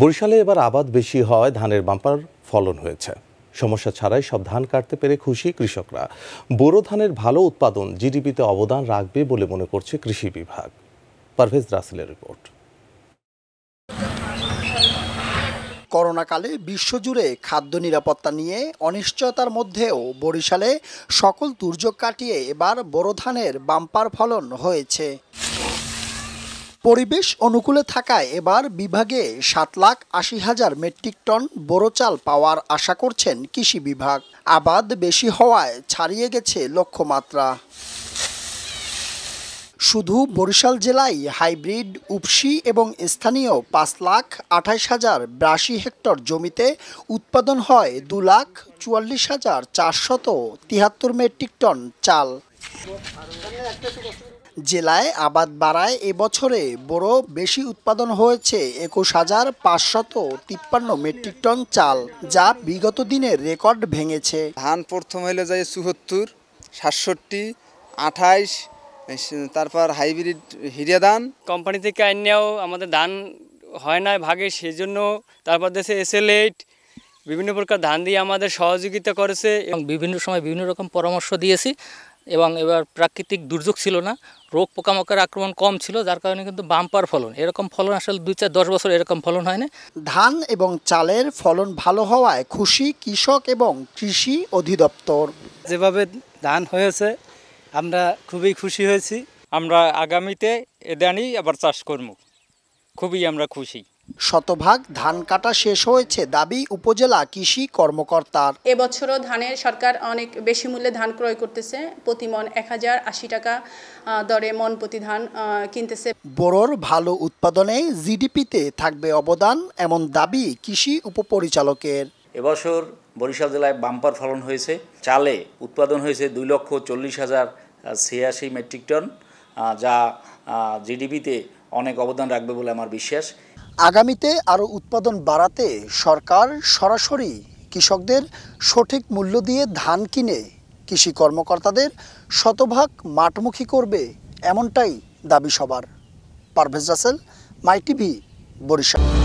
বরিশালে এবার আবাদ বেশি হওয়ায় ধানের বাম্পার ফলন হয়েছে সমস্যা ছাড়াই সব ধান কাটতে পেরে খুশি কৃষকরা বোরো ধানের ভালো উৎপাদন জিডিপিতে অবদান রাখবে বলে মনে করছে কৃষি বিভাগ পারভেজ রাসেলের রিপোর্ট করোনাকালে বিশ্বজুড়ে খাদ্য নিরাপত্তা নিয়ে অনিশ্চয়তার মধ্যেও বরিশালে সকল দুর্যোগ কাটিয়ে এবার বোরো ধানের বাম্পার ফলন হয়েছে পরিবেশ অনুকূলে থাকায় এবার বিভাগে সাত লাখ আশি হাজার মেট্রিক টন বোরো চাল পাওয়ার আশা করছেন কৃষি বিভাগ আবাদ বেশি হওয়ায় ছাড়িয়ে গেছে লক্ষ্যমাত্রা শুধু বরিশাল জেলায় হাইব্রিড উপসি এবং স্থানীয় পাঁচ লাখ আঠাশ হাজার বিরাশি হেক্টর জমিতে উৎপাদন হয় দু লাখ চুয়াল্লিশ হাজার চারশত তিয়াত্তর মেট্রিক টন চাল জেলায় আবাদ বাড়ায় এবছরে বড় বেশি উৎপাদন হয়েছে একুশ হাজার পাঁচশত তিপ্পান্ন মেট্রিক টন চাল যা বিগত দিনের রেকর্ড ভেঙেছে ধান প্রথম হইলে যায় চুহত্তর সাতষট্টি আঠাইশ তারপর হাইব্রিড হিরিয়া ধান কোম্পানি থেকে আইনেও আমাদের ধান হয় না ভাগে সেজন্য তারপর দেশে এসেলেট বিভিন্ন প্রকার ধান দিয়ে আমাদের সহযোগিতা করেছে এবং বিভিন্ন সময় বিভিন্ন রকম পরামর্শ দিয়েছি এবং এবার প্রাকৃতিক দুর্যোগ ছিল না রোগ পোকামাকড় আক্রমণ কম ছিল যার কারণে কিন্তু বাম্পার ফলন এরকম ফলন আসলে দুই চার দশ বছর এরকম ফলন হয় না ধান এবং চালের ফলন ভালো হওয়ায় খুশি কৃষক এবং কৃষি অধিদপ্তর যেভাবে ধান হয়েছে আমরা খুবই খুশি হয়েছি আমরা আগামীতে এদানি আবার চাষ করব খুবই আমরা খুশি শতভাগ ধান কাটা শেষ হয়েছে দাবি উপজেলা কৃষি কর্মকর্তার এবছরও ধানের সরকার অনেক বেশি মূল্যে ধান ক্রয় করতেছে প্রতি মন এক হাজার আশি টাকা দরে মন প্রতি ধান কিনতেছে বোরোর ভালো উৎপাদনে জিডিপিতে থাকবে অবদান এমন দাবি কৃষি উপপরিচালকের এবছর বরিশাল জেলায় বাম্পার ফলন হয়েছে চালে উৎপাদন হয়েছে দুই লক্ষ চল্লিশ হাজার ছিয়াশি মেট্রিক টন যা জিডিপিতে অনেক অবদান রাখবে বলে আমার বিশ্বাস আগামীতে আরও উৎপাদন বাড়াতে সরকার সরাসরি কৃষকদের সঠিক মূল্য দিয়ে ধান কিনে কৃষি কর্মকর্তাদের শতভাগ মাঠমুখী করবে এমনটাই দাবি সবার পারভেজ রাসেল মাই টিভি বরিশাল